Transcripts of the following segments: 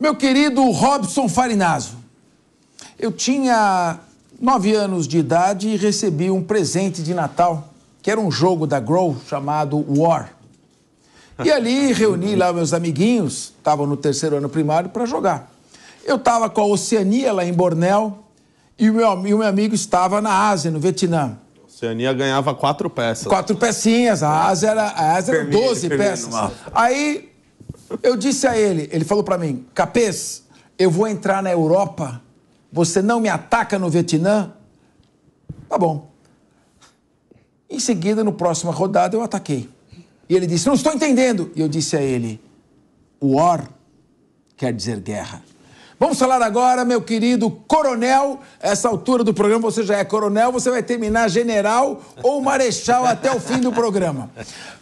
Meu querido Robson Farinaso, eu tinha nove anos de idade e recebi um presente de Natal, que era um jogo da Grow chamado War. E ali reuni lá meus amiguinhos, estavam no terceiro ano primário, para jogar. Eu estava com a Oceania lá em Bornéu e o meu, meu amigo estava na Ásia, no Vietnã. Oceania ganhava quatro peças. Quatro pecinhas, a Ásia era, a Ásia era 12 peças. Aí eu disse a ele, ele falou para mim, Capês, eu vou entrar na Europa, você não me ataca no Vietnã? Tá bom. Em seguida, no próxima rodada, eu ataquei. E ele disse, não estou entendendo. E eu disse a ele, war quer dizer guerra. Vamos falar agora, meu querido coronel. Essa altura do programa você já é coronel, você vai terminar general ou marechal até o fim do programa.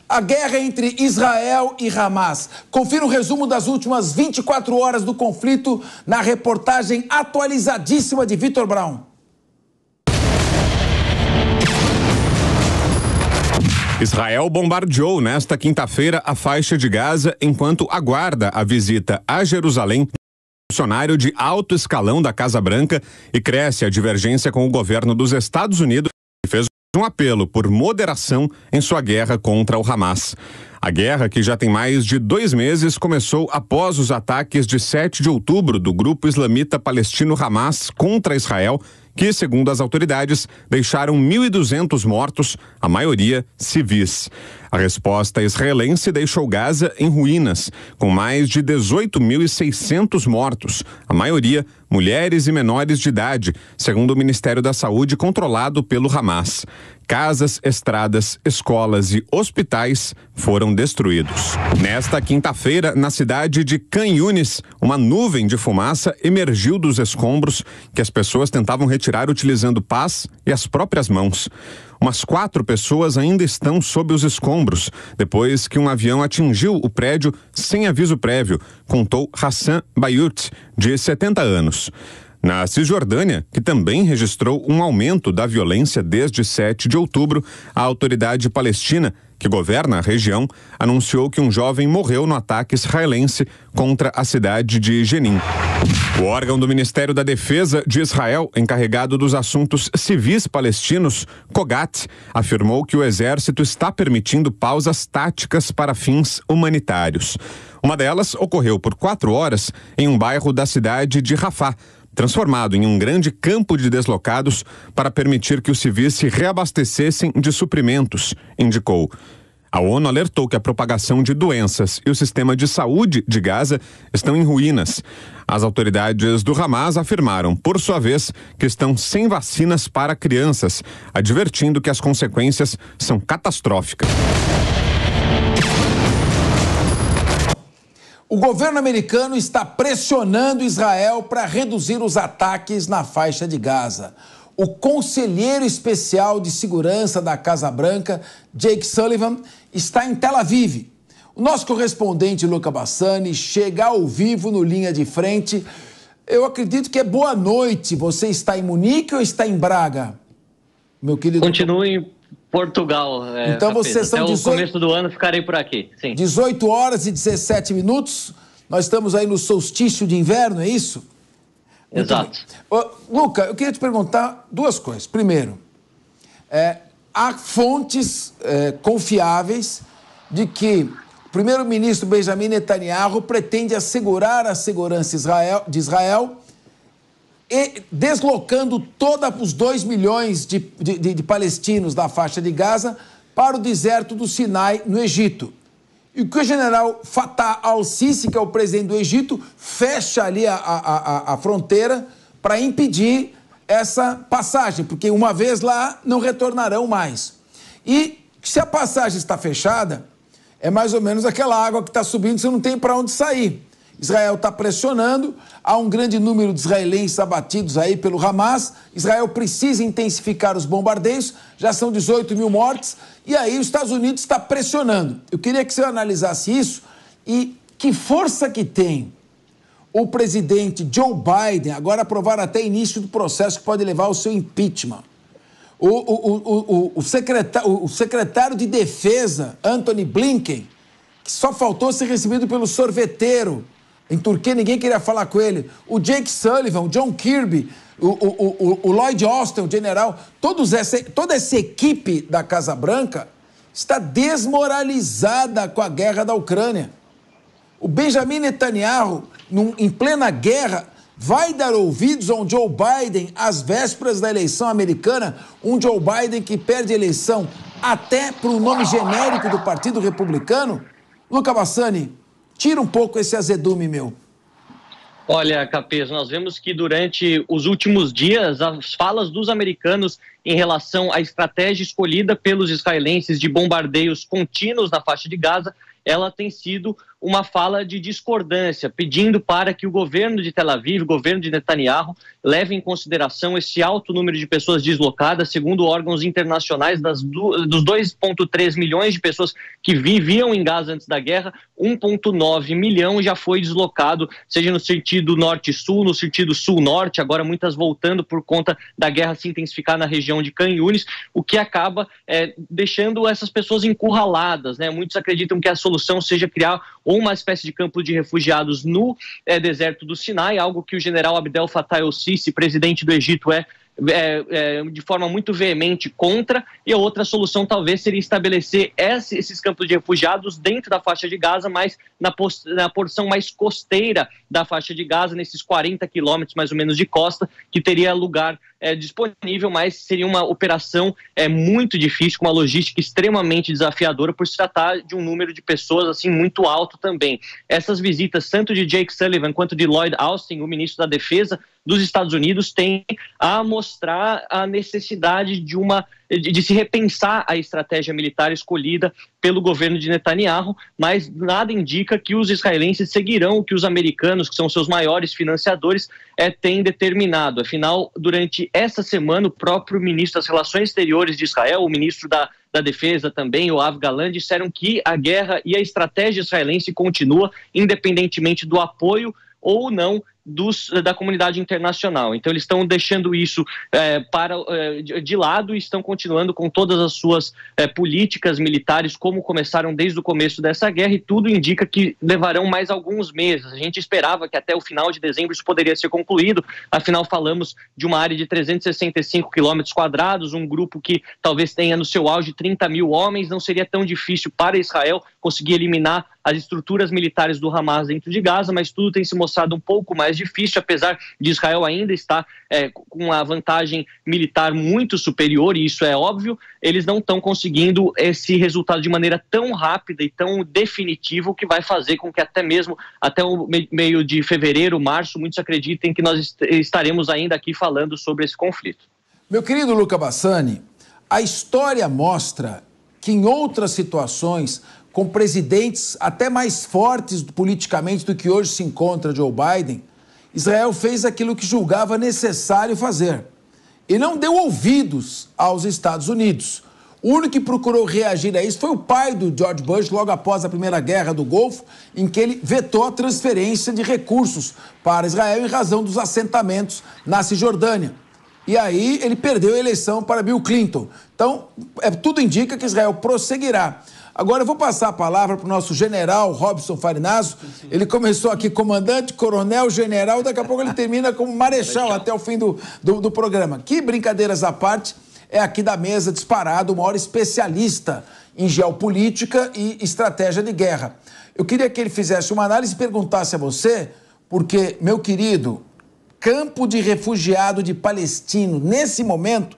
A guerra entre Israel e Hamas. Confira o um resumo das últimas 24 horas do conflito na reportagem atualizadíssima de Vitor Brown. Israel bombardeou nesta quinta-feira a faixa de Gaza enquanto aguarda a visita a Jerusalém funcionário de alto escalão da Casa Branca e cresce a divergência com o governo dos Estados Unidos que fez um apelo por moderação em sua guerra contra o Hamas. A guerra, que já tem mais de dois meses, começou após os ataques de 7 de outubro do grupo islamita palestino Hamas contra Israel que, segundo as autoridades, deixaram 1.200 mortos, a maioria civis. A resposta israelense deixou Gaza em ruínas, com mais de 18.600 mortos, a maioria mulheres e menores de idade, segundo o Ministério da Saúde controlado pelo Hamas. Casas, estradas, escolas e hospitais foram destruídos. Nesta quinta-feira, na cidade de Canhunes, uma nuvem de fumaça emergiu dos escombros que as pessoas tentavam retirar utilizando pás e as próprias mãos. Umas quatro pessoas ainda estão sob os escombros, depois que um avião atingiu o prédio sem aviso prévio, contou Hassan Bayut, de 70 anos. Na Cisjordânia, que também registrou um aumento da violência desde 7 de outubro, a autoridade palestina, que governa a região, anunciou que um jovem morreu no ataque israelense contra a cidade de Jenin. O órgão do Ministério da Defesa de Israel, encarregado dos assuntos civis palestinos, Kogat, afirmou que o exército está permitindo pausas táticas para fins humanitários. Uma delas ocorreu por quatro horas em um bairro da cidade de Rafah transformado em um grande campo de deslocados para permitir que os civis se reabastecessem de suprimentos, indicou. A ONU alertou que a propagação de doenças e o sistema de saúde de Gaza estão em ruínas. As autoridades do Hamas afirmaram, por sua vez, que estão sem vacinas para crianças, advertindo que as consequências são catastróficas. O governo americano está pressionando Israel para reduzir os ataques na faixa de Gaza. O conselheiro especial de segurança da Casa Branca, Jake Sullivan, está em Tel Aviv. O nosso correspondente Luca Bassani chega ao vivo no Linha de Frente. Eu acredito que é boa noite. Você está em Munique ou está em Braga? Meu querido. Continue Portugal. É, então vocês são Até 18... o começo do ano ficarei por aqui. Sim. 18 horas e 17 minutos. Nós estamos aí no solstício de inverno, é isso? Exato. Luca, eu queria te perguntar duas coisas. Primeiro, é, há fontes é, confiáveis de que o primeiro-ministro Benjamin Netanyahu pretende assegurar a segurança Israel, de Israel deslocando toda os 2 milhões de, de, de palestinos da faixa de Gaza para o deserto do Sinai, no Egito. E que o general Fatah al-Sisi, que é o presidente do Egito, fecha ali a, a, a, a fronteira para impedir essa passagem, porque uma vez lá não retornarão mais. E se a passagem está fechada, é mais ou menos aquela água que está subindo, você não tem para onde sair. Israel está pressionando, há um grande número de israelenses abatidos aí pelo Hamas. Israel precisa intensificar os bombardeios, já são 18 mil mortes, e aí os Estados Unidos está pressionando. Eu queria que você analisasse isso e que força que tem o presidente Joe Biden agora aprovar até início do processo que pode levar ao seu impeachment. O, o, o, o, secretário, o secretário de Defesa, Anthony Blinken, que só faltou ser recebido pelo sorveteiro em Turquia ninguém queria falar com ele. O Jake Sullivan, o John Kirby, o, o, o, o Lloyd Austin, o general, todos essa, toda essa equipe da Casa Branca está desmoralizada com a guerra da Ucrânia. O Benjamin Netanyahu, num, em plena guerra, vai dar ouvidos a um Joe Biden às vésperas da eleição americana, um Joe Biden que perde a eleição até para o nome genérico do Partido Republicano? Luca Bassani, Tira um pouco esse azedume meu. Olha, Capês, nós vemos que durante os últimos dias as falas dos americanos em relação à estratégia escolhida pelos israelenses de bombardeios contínuos na faixa de Gaza, ela tem sido uma fala de discordância, pedindo para que o governo de Tel Aviv, o governo de Netanyahu, leve em consideração esse alto número de pessoas deslocadas, segundo órgãos internacionais, das do, dos 2,3 milhões de pessoas que viviam em Gaza antes da guerra, 1,9 milhão já foi deslocado, seja no sentido norte-sul, no sentido sul-norte, agora muitas voltando por conta da guerra se intensificar na região de Canhunes, o que acaba é, deixando essas pessoas encurraladas. Né? Muitos acreditam que a solução seja criar uma espécie de campo de refugiados no é, deserto do Sinai, algo que o general Abdel Fattah el-Sisi, presidente do Egito, é é, é, de forma muito veemente contra, e a outra solução talvez seria estabelecer esse, esses campos de refugiados dentro da faixa de Gaza, mas na, na porção mais costeira da faixa de Gaza, nesses 40 quilômetros mais ou menos de costa, que teria lugar é, disponível, mas seria uma operação é, muito difícil, com uma logística extremamente desafiadora, por se tratar de um número de pessoas assim muito alto também. Essas visitas, tanto de Jake Sullivan quanto de Lloyd Austin, o ministro da Defesa, dos Estados Unidos tem a mostrar a necessidade de uma de se repensar a estratégia militar escolhida pelo governo de Netanyahu, mas nada indica que os israelenses seguirão o que os americanos, que são seus maiores financiadores, é, têm determinado. Afinal, durante essa semana, o próprio ministro das Relações Exteriores de Israel, o ministro da da Defesa também, o Av Galan, disseram que a guerra e a estratégia israelense continua, independentemente do apoio ou não dos, eh, da comunidade internacional. Então, eles estão deixando isso é, para, é, de lado e estão continuando com todas as suas é, políticas militares, como começaram desde o começo dessa guerra, e tudo indica que levarão mais alguns meses. A gente esperava que até o final de dezembro isso poderia ser concluído, afinal, falamos de uma área de 365 quilômetros quadrados, um grupo que talvez tenha no seu auge 30 mil homens, não seria tão difícil para Israel conseguir eliminar as estruturas militares do Hamas dentro de Gaza, mas tudo tem se mostrado um pouco mais difícil, apesar de Israel ainda estar é, com uma vantagem militar muito superior, e isso é óbvio, eles não estão conseguindo esse resultado de maneira tão rápida e tão definitiva, o que vai fazer com que até mesmo até o meio de fevereiro, março, muitos acreditem que nós estaremos ainda aqui falando sobre esse conflito. Meu querido Luca Bassani, a história mostra que em outras situações com presidentes até mais fortes politicamente do que hoje se encontra Joe Biden, Israel fez aquilo que julgava necessário fazer e não deu ouvidos aos Estados Unidos. O único que procurou reagir a isso foi o pai do George Bush, logo após a Primeira Guerra do Golfo, em que ele vetou a transferência de recursos para Israel em razão dos assentamentos na Cisjordânia. E aí ele perdeu a eleição para Bill Clinton. Então, é, tudo indica que Israel prosseguirá. Agora eu vou passar a palavra para o nosso general Robson Farinazzo. Ele começou aqui comandante, coronel, general, daqui a pouco ele termina como marechal até o fim do, do, do programa. Que brincadeiras à parte, é aqui da mesa disparado o maior especialista em geopolítica e estratégia de guerra. Eu queria que ele fizesse uma análise e perguntasse a você, porque, meu querido, campo de refugiado de palestino, nesse momento,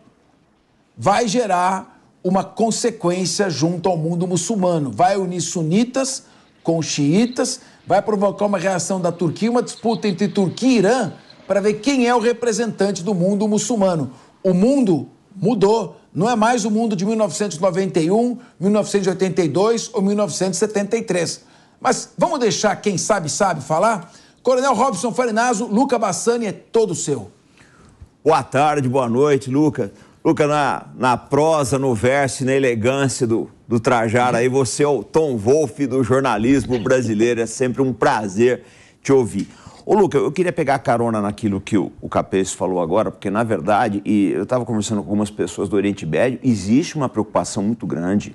vai gerar uma consequência junto ao mundo muçulmano. Vai unir sunitas com xiitas, vai provocar uma reação da Turquia, uma disputa entre Turquia e Irã para ver quem é o representante do mundo muçulmano. O mundo mudou, não é mais o mundo de 1991, 1982 ou 1973. Mas vamos deixar quem sabe, sabe falar? Coronel Robson Farinaso, Luca Bassani é todo seu. Boa tarde, boa noite, Lucas. Luca, na, na prosa, no verso, na elegância do, do Trajar, aí você é o Tom Wolf do jornalismo brasileiro. É sempre um prazer te ouvir. Ô, Luca, eu queria pegar carona naquilo que o, o Capês falou agora, porque, na verdade, e eu estava conversando com algumas pessoas do Oriente Médio, existe uma preocupação muito grande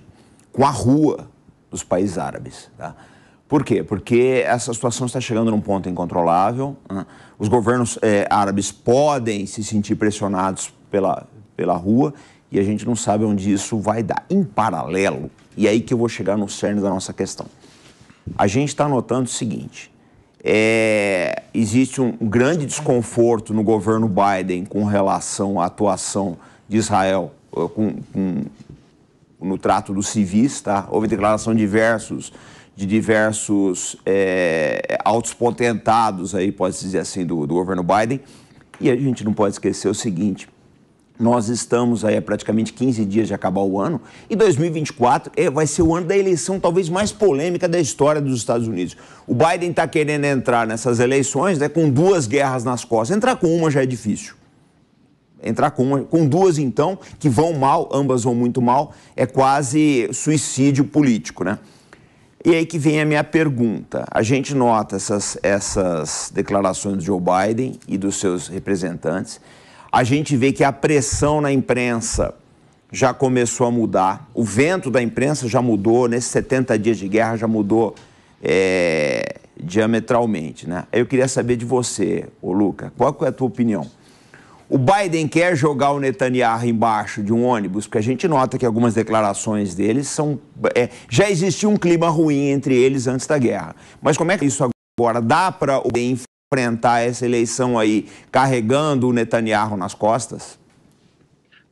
com a rua dos países árabes. Tá? Por quê? Porque essa situação está chegando num ponto incontrolável. Né? Os governos é, árabes podem se sentir pressionados pela, pela rua e a gente não sabe onde isso vai dar. Em paralelo, e aí que eu vou chegar no cerne da nossa questão. A gente está notando o seguinte: é, existe um grande desconforto no governo Biden com relação à atuação de Israel eh, com, com, no trato dos civis, tá? Houve declaração de diversos de diversos é, eh, altos potentados aí, pode dizer assim, do, do governo Biden. E a gente não pode esquecer o seguinte, nós estamos aí praticamente 15 dias de acabar o ano e 2024 é, vai ser o ano da eleição talvez mais polêmica da história dos Estados Unidos. O Biden está querendo entrar nessas eleições né, com duas guerras nas costas. Entrar com uma já é difícil. Entrar com, uma, com duas, então, que vão mal, ambas vão muito mal, é quase suicídio político, né? E aí que vem a minha pergunta. A gente nota essas, essas declarações de Joe Biden e dos seus representantes a gente vê que a pressão na imprensa já começou a mudar, o vento da imprensa já mudou, nesses 70 dias de guerra já mudou é, diametralmente. Né? Eu queria saber de você, ô Luca, qual é a tua opinião? O Biden quer jogar o Netanyahu embaixo de um ônibus, porque a gente nota que algumas declarações deles são. É, já existia um clima ruim entre eles antes da guerra. Mas como é que isso agora dá para o Biden enfrentar essa eleição aí, carregando o Netanyahu nas costas?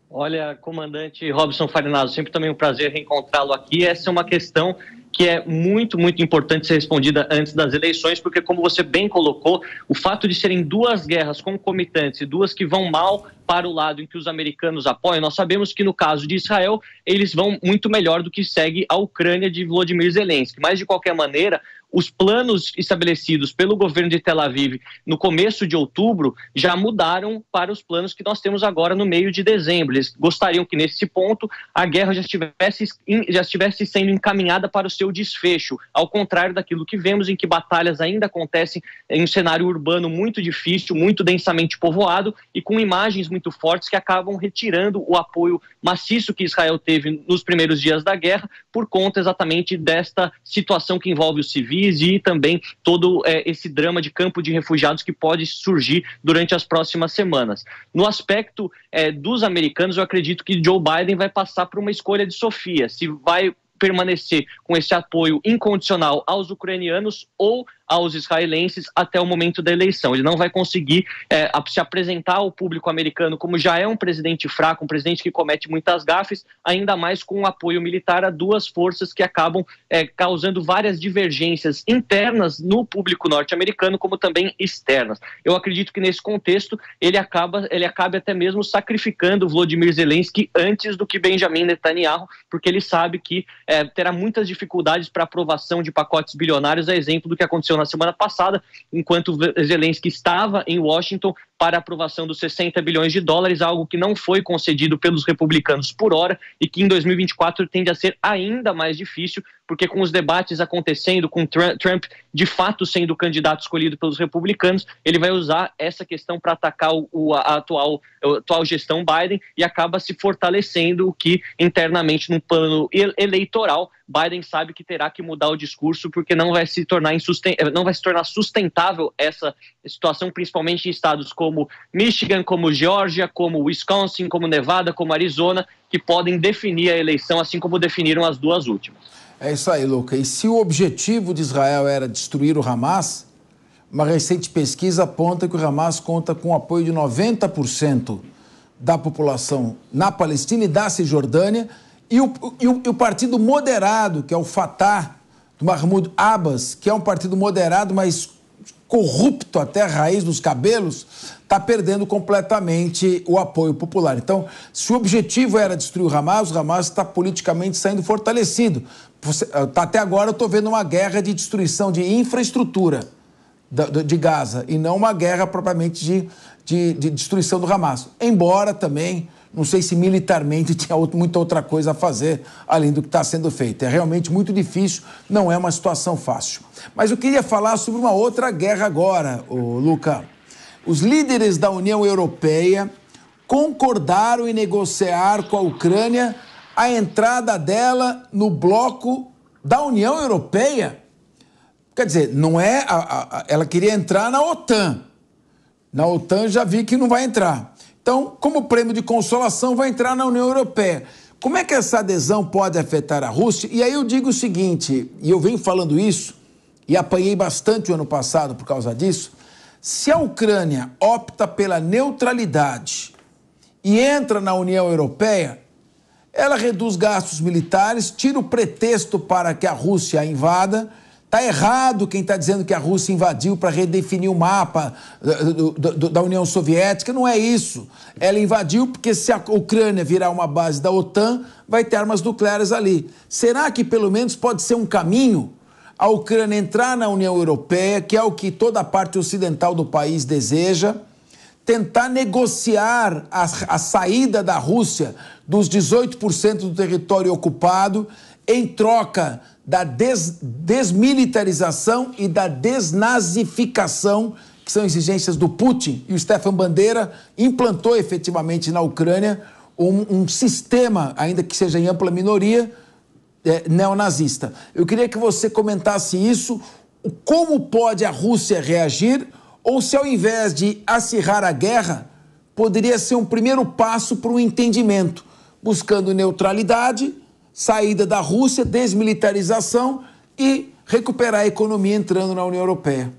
Olha, comandante Robson Farinazzo, sempre também um prazer reencontrá-lo aqui. Essa é uma questão que é muito, muito importante ser respondida antes das eleições, porque, como você bem colocou, o fato de serem duas guerras concomitantes e duas que vão mal para o lado em que os americanos apoiam, nós sabemos que no caso de Israel, eles vão muito melhor do que segue a Ucrânia de Vladimir Zelensky. Mas, de qualquer maneira, os planos estabelecidos pelo governo de Tel Aviv no começo de outubro já mudaram para os planos que nós temos agora no meio de dezembro. Eles gostariam que nesse ponto a guerra já estivesse, já estivesse sendo encaminhada para o seu desfecho, ao contrário daquilo que vemos em que batalhas ainda acontecem em um cenário urbano muito difícil, muito densamente povoado e com imagens muito fortes que acabam retirando o apoio maciço que Israel teve nos primeiros dias da guerra por conta exatamente desta situação que envolve os civis país e também todo é, esse drama de campo de refugiados que pode surgir durante as próximas semanas. No aspecto é, dos americanos, eu acredito que Joe Biden vai passar por uma escolha de Sofia, se vai permanecer com esse apoio incondicional aos ucranianos ou aos israelenses até o momento da eleição. Ele não vai conseguir é, se apresentar ao público americano como já é um presidente fraco, um presidente que comete muitas gafes, ainda mais com o apoio militar a duas forças que acabam é, causando várias divergências internas no público norte-americano, como também externas. Eu acredito que nesse contexto ele acaba, ele acaba até mesmo sacrificando Vladimir Zelensky antes do que Benjamin Netanyahu, porque ele sabe que é, terá muitas dificuldades para aprovação de pacotes bilionários, a exemplo do que aconteceu na semana passada, enquanto Zelensky estava em Washington para aprovação dos 60 bilhões de dólares, algo que não foi concedido pelos republicanos por hora e que em 2024 tende a ser ainda mais difícil, porque com os debates acontecendo, com Trump de fato sendo o candidato escolhido pelos republicanos, ele vai usar essa questão para atacar o, a, atual, a atual gestão Biden e acaba se fortalecendo, o que internamente, no plano eleitoral, Biden sabe que terá que mudar o discurso porque não vai se tornar, eh, não vai se tornar sustentável essa situação, principalmente em estados como Michigan, como Geórgia, como Wisconsin, como Nevada, como Arizona, que podem definir a eleição, assim como definiram as duas últimas. É isso aí, Luca. E se o objetivo de Israel era destruir o Hamas, uma recente pesquisa aponta que o Hamas conta com o apoio de 90% da população na Palestina e da Cisjordânia, e o, e o, e o partido moderado, que é o Fatah, do Mahmoud Abbas, que é um partido moderado, mas corrupto até a raiz dos cabelos, está perdendo completamente o apoio popular. Então, se o objetivo era destruir o Hamas, o Hamas está politicamente saindo fortalecido. Ah, tá, até agora eu estou vendo uma guerra de destruição de infraestrutura de Gaza e não uma guerra propriamente de, de, de destruição do Hamas. Embora também não sei se militarmente tinha outro, muita outra coisa a fazer além do que está sendo feito. É realmente muito difícil, não é uma situação fácil. Mas eu queria falar sobre uma outra guerra agora, Luca. Os líderes da União Europeia concordaram em negociar com a Ucrânia a entrada dela no bloco da União Europeia. Quer dizer, não é. A, a, ela queria entrar na OTAN. Na OTAN já vi que não vai entrar. Então, como prêmio de consolação, vai entrar na União Europeia. Como é que essa adesão pode afetar a Rússia? E aí eu digo o seguinte, e eu venho falando isso, e apanhei bastante o ano passado por causa disso. Se a Ucrânia opta pela neutralidade e entra na União Europeia, ela reduz gastos militares, tira o pretexto para que a Rússia a invada Está errado quem está dizendo que a Rússia invadiu para redefinir o mapa eh, eh, do, do, da União Soviética. Não é isso. Ela invadiu porque se a Ucrânia virar uma base da OTAN, vai ter armas nucleares ali. Será que pelo menos pode ser um caminho? A Ucrânia entrar na União Europeia, que é o que toda a parte ocidental do país deseja, tentar negociar a, a saída da Rússia dos 18% do território ocupado em troca da des, desmilitarização e da desnazificação, que são exigências do Putin. E o Stefan Bandeira implantou efetivamente na Ucrânia um, um sistema, ainda que seja em ampla minoria, é, neonazista. Eu queria que você comentasse isso, como pode a Rússia reagir, ou se ao invés de acirrar a guerra, poderia ser um primeiro passo para um entendimento, buscando neutralidade saída da Rússia, desmilitarização e recuperar a economia entrando na União Europeia.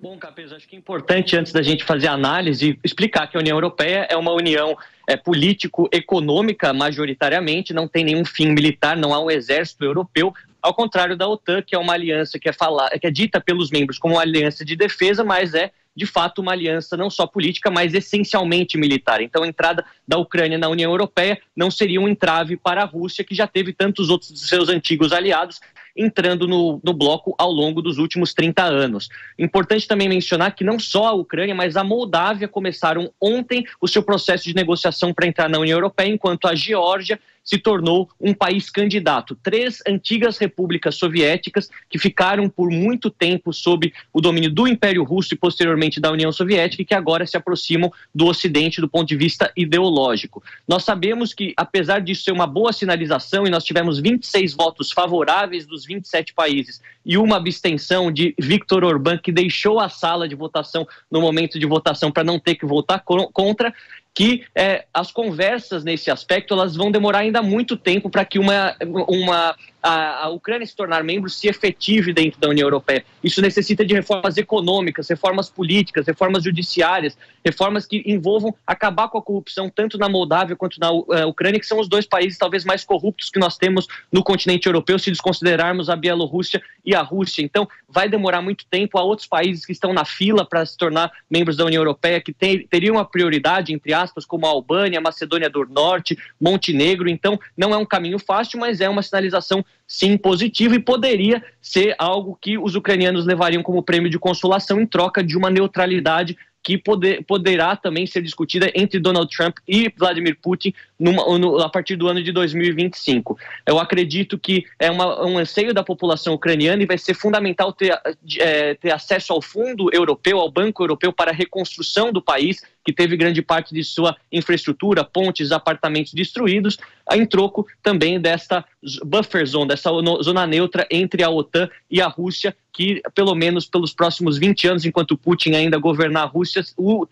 Bom, Capes, acho que é importante, antes da gente fazer a análise, explicar que a União Europeia é uma união é, político-econômica, majoritariamente, não tem nenhum fim militar, não há um exército europeu, ao contrário da OTAN, que é uma aliança que é, que é dita pelos membros como uma aliança de defesa, mas é de fato, uma aliança não só política, mas essencialmente militar. Então, a entrada da Ucrânia na União Europeia não seria um entrave para a Rússia, que já teve tantos outros de seus antigos aliados entrando no, no, bloco ao longo dos últimos 30 anos. Importante também mencionar que não só a Ucrânia, mas a Moldávia começaram ontem o seu processo de negociação para entrar na União Europeia, enquanto a Geórgia se tornou um país candidato. Três antigas repúblicas soviéticas que ficaram por muito tempo sob o domínio do Império Russo e posteriormente da União Soviética e que agora se aproximam do Ocidente do ponto de vista ideológico. Nós sabemos que, apesar disso ser uma boa sinalização, e nós tivemos 26 votos favoráveis dos 27 países e uma abstenção de Viktor Orbán, que deixou a sala de votação no momento de votação para não ter que votar contra, que é, as conversas nesse aspecto elas vão demorar ainda muito tempo para que uma, uma a, a Ucrânia se tornar membro se efetive dentro da União Europeia. Isso necessita de reformas econômicas, reformas políticas, reformas judiciárias, reformas que envolvam acabar com a corrupção tanto na Moldávia quanto na eh, Ucrânia, que são os dois países talvez mais corruptos que nós temos no continente europeu, se desconsiderarmos a Bielorrússia e a Rússia. Então, vai demorar muito tempo. a outros países que estão na fila para se tornar membros da União Europeia que teriam a prioridade, entre aspas, como a Albânia, a Macedônia do Norte, Montenegro. Então, não é um caminho fácil, mas é uma sinalização sim positivo e poderia ser algo que os ucranianos levariam como prêmio de consolação em troca de uma neutralidade que poder, poderá também ser discutida entre Donald Trump e Vladimir Putin numa, no, a partir do ano de 2025. Eu acredito que é uma, um anseio da população ucraniana e vai ser fundamental ter, é, ter acesso ao fundo europeu, ao Banco Europeu para a reconstrução do país, que teve grande parte de sua infraestrutura, pontes, apartamentos destruídos, em troco também desta buffer zone, dessa zona neutra entre a OTAN e a Rússia, que pelo menos pelos próximos 20 anos, enquanto Putin ainda governar a Rússia, o,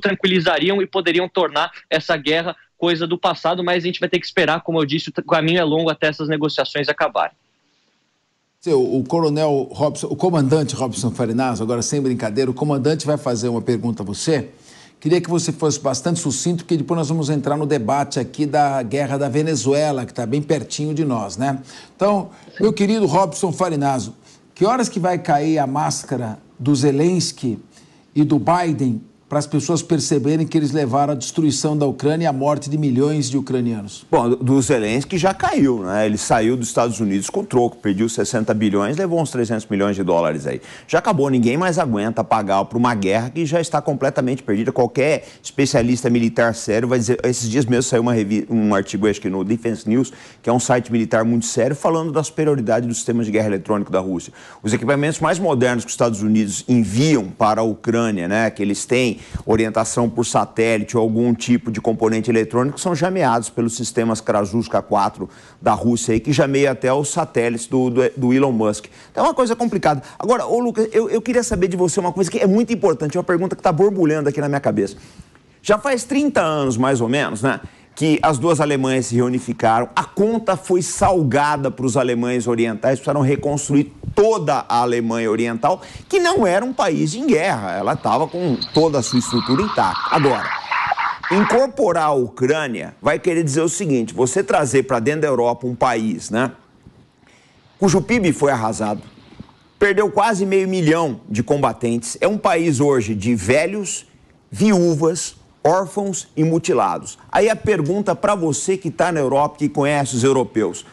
tranquilizariam e poderiam tornar essa guerra coisa do passado, mas a gente vai ter que esperar, como eu disse, o caminho é longo até essas negociações acabarem. O, o coronel Robson, o comandante Robson Farinazzo, agora sem brincadeira, o comandante vai fazer uma pergunta a você Queria que você fosse bastante sucinto, porque depois nós vamos entrar no debate aqui da guerra da Venezuela, que está bem pertinho de nós, né? Então, meu querido Robson Farinaso, que horas que vai cair a máscara do Zelensky e do Biden para as pessoas perceberem que eles levaram à destruição da Ucrânia e à morte de milhões de ucranianos? Bom, do Zelensky já caiu, né? Ele saiu dos Estados Unidos com troco, pediu 60 bilhões, levou uns 300 milhões de dólares aí. Já acabou, ninguém mais aguenta pagar para uma guerra que já está completamente perdida. Qualquer especialista militar sério vai dizer. Esses dias mesmo saiu uma revi... um artigo, acho que no Defense News, que é um site militar muito sério, falando da superioridade dos sistemas de guerra eletrônico da Rússia. Os equipamentos mais modernos que os Estados Unidos enviam para a Ucrânia, né? Que eles têm orientação por satélite ou algum tipo de componente eletrônico são jameados pelos sistemas Krasuska 4 da Rússia, aí, que jameia até os satélites do, do, do Elon Musk. Então é uma coisa complicada. Agora, ô Lucas, eu, eu queria saber de você uma coisa que é muito importante, uma pergunta que está borbulhando aqui na minha cabeça. Já faz 30 anos, mais ou menos, né? que as duas Alemanhas se reunificaram, a conta foi salgada para os alemães orientais, precisaram reconstruir toda a Alemanha Oriental, que não era um país em guerra, ela estava com toda a sua estrutura intacta. Agora, incorporar a Ucrânia vai querer dizer o seguinte: você trazer para dentro da Europa um país, né, cujo PIB foi arrasado, perdeu quase meio milhão de combatentes, é um país hoje de velhos, viúvas, órfãos e mutilados. Aí a pergunta para você que está na Europa, que conhece os europeus: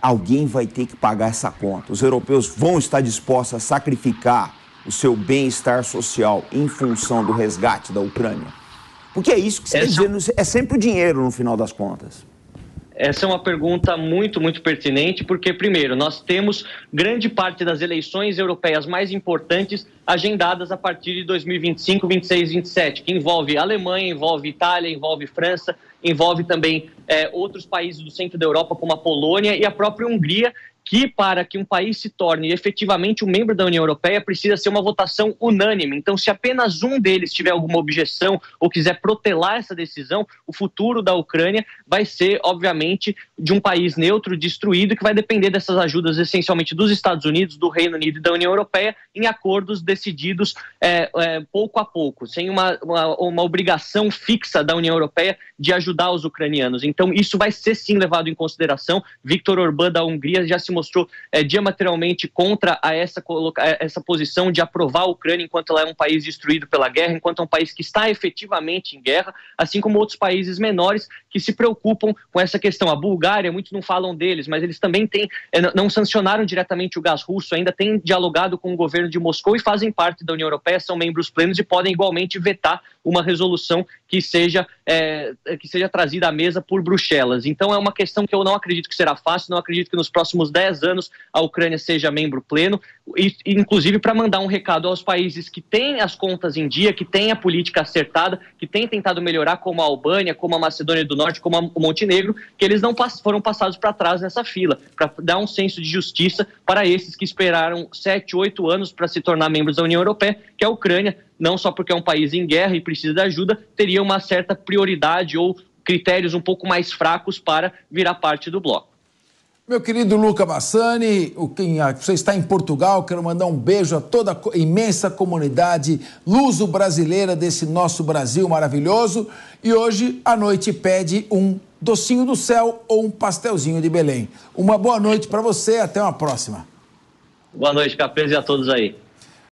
alguém vai ter que pagar essa conta. Os europeus vão estar dispostos a sacrificar o seu bem-estar social em função do resgate da Ucrânia? Porque é isso que você está dizer, é sempre o dinheiro no final das contas. Essa é uma pergunta muito, muito pertinente, porque, primeiro, nós temos grande parte das eleições europeias mais importantes agendadas a partir de 2025, 26, 27, que envolve Alemanha, envolve Itália, envolve França, envolve também é, outros países do centro da Europa, como a Polônia e a própria Hungria, que para que um país se torne efetivamente um membro da União Europeia precisa ser uma votação unânime. Então, se apenas um deles tiver alguma objeção ou quiser protelar essa decisão, o futuro da Ucrânia vai ser, obviamente, de um país neutro, destruído, que vai depender dessas ajudas essencialmente dos Estados Unidos, do Reino Unido e da União Europeia em acordos decididos é, é, pouco a pouco, sem uma, uma, uma obrigação fixa da União Europeia de ajudar os ucranianos. Então, isso vai ser sim levado em consideração. Viktor Orbán da Hungria já se mostrou é, diametralmente contra a essa, é, essa posição de aprovar a Ucrânia enquanto ela é um país destruído pela guerra, enquanto é um país que está efetivamente em guerra, assim como outros países menores que se preocupam com essa questão. A Bulgária, muitos não falam deles, mas eles também têm, é, não sancionaram diretamente o gás russo, ainda têm dialogado com o governo de Moscou e fazem parte da União Europeia, são membros plenos e podem igualmente vetar uma resolução que seja, é, que seja trazida à mesa por Bruxelas. Então é uma questão que eu não acredito que será fácil, não acredito que nos próximos 10 anos a Ucrânia seja membro pleno, e, inclusive para mandar um recado aos países que têm as contas em dia, que têm a política acertada, que têm tentado melhorar, como a Albânia, como a Macedônia do Norte, como o Montenegro, que eles não pass foram passados para trás nessa fila, para dar um senso de justiça para esses que esperaram 7, 8 anos para se tornar membros da União Europeia, que a Ucrânia não só porque é um país em guerra e precisa de ajuda, teria uma certa prioridade ou critérios um pouco mais fracos para virar parte do bloco. Meu querido Luca Bassani, você está em Portugal, quero mandar um beijo a toda a imensa comunidade luso-brasileira desse nosso Brasil maravilhoso. E hoje à noite pede um docinho do céu ou um pastelzinho de Belém. Uma boa noite para você, até uma próxima. Boa noite, Capês, e a todos aí.